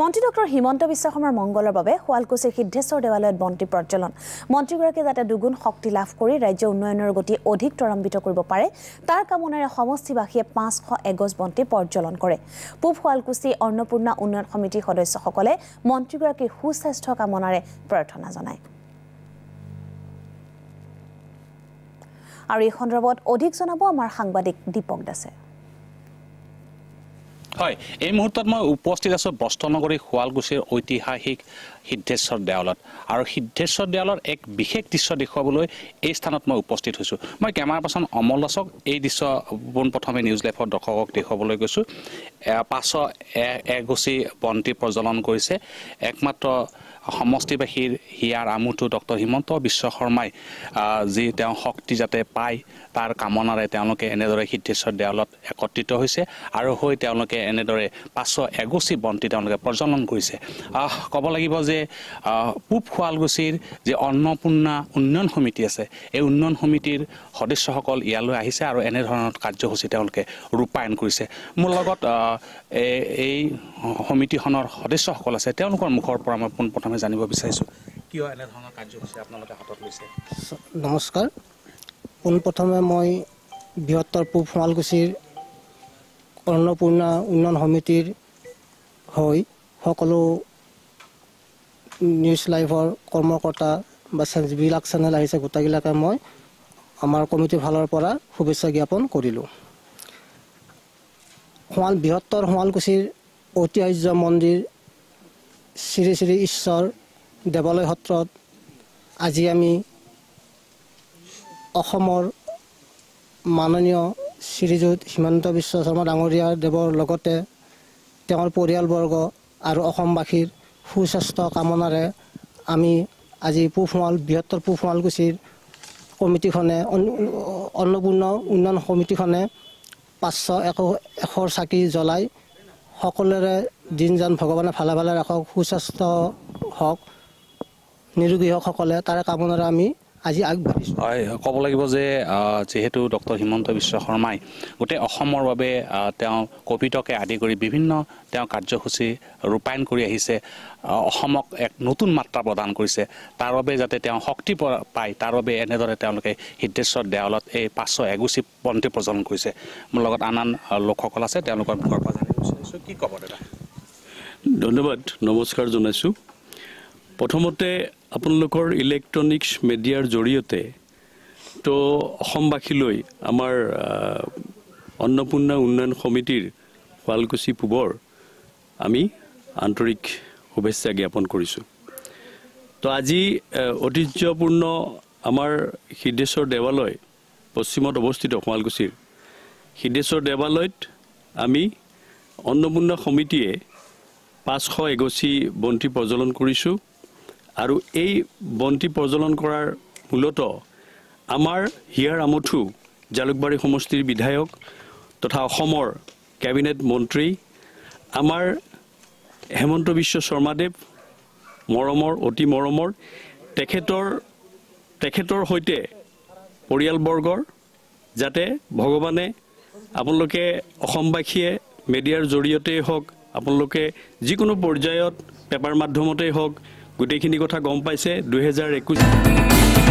মন্ত্ৰী ডক্টৰ হিমন্ত বিশ্ব শৰ্মাৰ মংগলৰ বাবে শুৱালকুছিৰ সিদ্ধেশ্বৰ দেৱালয়ত বন্তি প্ৰজ্বলন মন্ত্ৰীগৰাকীয়ে যাতে দুগুণ শক্তি লাভ কৰি ৰাজ্য উন্নয়নৰ গতি অধিক ত্বৰান্বিত কৰিব পাৰে তাৰ কামনাৰে সমষ্টিবাসীয়ে পাঁচশ এগজ বন্তি প্ৰজ্বলন কৰে পূব শুৱালকুছি অন্নপূৰ্ণা উন্নয়ন সমিতিৰ সদস্যসকলে মন্ত্ৰীগৰাকীৰ সুস্বাস্থ্য কামনাৰে প্ৰাৰ্থনা জনায় আৰু এই সন্দৰ্ভত অধিক জনাব আমাৰ সাংবাদিক দীপক দাসে হয় এই মুহূৰ্তত মই উপস্থিত আছোঁ বস্ত্ৰনগৰী শুৱালকুছিৰ ঐতিহাসিক সিদ্ধেশ্বৰ দেৱালত আৰু সিদ্ধেশ্বৰ দেৱালৰ এক বিশেষ দৃশ্য দেখুৱাবলৈ এই স্থানত মই উপস্থিত হৈছোঁ মই কেমেৰা পাৰ্চন অমল দাসক এই দৃশ্য পোনপ্ৰথমে নিউজ লাইভৰ দৰ্শকক দেখুৱাবলৈ গৈছোঁ পাছ এগুচি বন্তি প্ৰজ্বলন কৰিছে একমাত্ৰ সমষ্টিবাসীৰ হিয়াৰ আমুঠু ডক্টৰ হিমন্ত বিশ্ব শৰ্মাই যি তেওঁ শক্তি যাতে পায় তাৰ কামনাৰে তেওঁলোকে এনেদৰে সিদ্ধেশ্বৰ দেৱালত একত্ৰিত হৈছে আৰু হৈ তেওঁলোকে এনেদৰে পাঁচশ এগুচি বন্তি তেওঁলোকে প্ৰজ্বলন কৰিছে ক'ব লাগিব যে পূব শুৱালকুছিৰ যি অন্নপূৰ্ণা উন্নয়ন সমিতি আছে এই উন্নয়ন সমিতিৰ সদস্যসকল ইয়ালৈ আহিছে আৰু এনেধৰণৰ কাৰ্যসূচী তেওঁলোকে ৰূপায়ণ কৰিছে মোৰ লগত এই সমিতিখনৰ সদস্যসকল আছে তেওঁলোকৰ মুখৰ পৰা মই পোনপ্ৰথমে মই জানিব বিচাৰিছোঁ কিয় এনেধৰণৰ কাৰ্যসূচী আপোনালোকে হাতত লৈছে নমস্কাৰ পোনপ্ৰথমে মই বৃহত্তৰ পূব শুৱালকুছিৰ অন্নপূৰ্ণা উন্নয়ন সমিতিৰ হৈ সকলো নিউজ লাইভৰ কৰ্মকৰ্তা বা যিবিলাক চেনেল আহিছে গোটেইবিলাকে মই আমাৰ কমিটিৰ ফালৰ পৰা শুভেচ্ছা জ্ঞাপন কৰিলোঁ শুৱাল বৃহত্তৰ শুৱালকুছিৰ ঐতিহাস্য মন্দিৰ শ্ৰী শ্ৰী ঈশ্বৰ দেৱালয় সত্ৰত আজি আমি অসমৰ মাননীয় শ্ৰীযুত হিমন্ত বিশ্ব শৰ্মা ডাঙৰীয়া দেৱৰ লগতে তেওঁৰ পৰিয়ালবৰ্গ আৰু অসমবাসীৰ সুস্বাস্থ্য কামনাৰে আমি আজি পূফমাল বৃহত্তৰ পূফমালকুচিৰ কমিটিখনে অন্নপূৰ্ণ উন্নয়ন সমিতিখনে পাঁচশ এশ এশৰ চাকি জ্বলাই সকলোৰে দিন যান ভগৱানে ভালে ভালে ৰাখক সুস্বাস্থ্য হওক নিৰোগী হওক সকলে তাৰ কামনাৰে আমি আজি আগবাঢ়িছোঁ হয় ক'ব লাগিব যে যিহেতু ডক্টৰ হিমন্ত বিশ্ব শৰ্মাই গোটেই অসমৰ বাবে তেওঁ ক'ভিডকে আদি কৰি বিভিন্ন তেওঁ কাৰ্যসূচী ৰূপায়ণ কৰি আহিছে অসমক এক নতুন মাত্ৰা প্ৰদান কৰিছে তাৰ বাবে যাতে তেওঁ শক্তি পায় তাৰ বাবে এনেদৰে তেওঁলোকে সিদ্ধেশ্বৰ দেৱালত এই পাঁচশ এগুচি পন্থী প্ৰজ্বলন কৰিছে মোৰ লগত আন আন লোকসকল আছে তেওঁলোকৰ মুখৰ জানে কি ক'ব ধন্যবাদ নমস্কাৰ জনাইছোঁ প্ৰথমতে আপোনালোকৰ ইলেক্ট্ৰনিকছ মেডিয়াৰ জৰিয়তে তো অসমবাসীলৈ আমাৰ অন্নপূৰ্ণা উন্নয়ন সমিতিৰ শুৱালকুছি পূবৰ আমি আন্তৰিক শুভেচ্ছা জ্ঞাপন কৰিছোঁ তো আজি ঐতিহ্যপূৰ্ণ আমাৰ সিদ্ধেশ্বৰ দেৱালয় পশ্চিমত অৱস্থিত শুৱালকুছিৰ সিদ্ধেশ্বৰ দেৱালয়ত আমি অন্নপূৰ্ণা সমিতিয়ে পাঁচশ এগছি বন্তি প্ৰজ্বলন কৰিছোঁ আৰু এই বন্তি প্ৰজ্বলন কৰাৰ মূলত আমাৰ হিয়াৰ আমঠু জালুকবাৰী সমষ্টিৰ বিধায়ক তথা অসমৰ কেবিনেট মন্ত্ৰী আমাৰ হেমন্ত বিশ্ব শৰ্মাদেৱ মৰমৰ অতি মৰমৰ তেখেতৰ তেখেতৰ সৈতে পৰিয়ালবৰ্গৰ যাতে ভগৱানে আপোনালোকে অসমবাসীয়ে মেডিয়াৰ জৰিয়তেই হওক আপোনালোকে যিকোনো পৰ্যায়ত পেপাৰ মাধ্যমতেই হওক গোটেইখিনি কথা গম পাইছে দুহেজাৰ একৈছ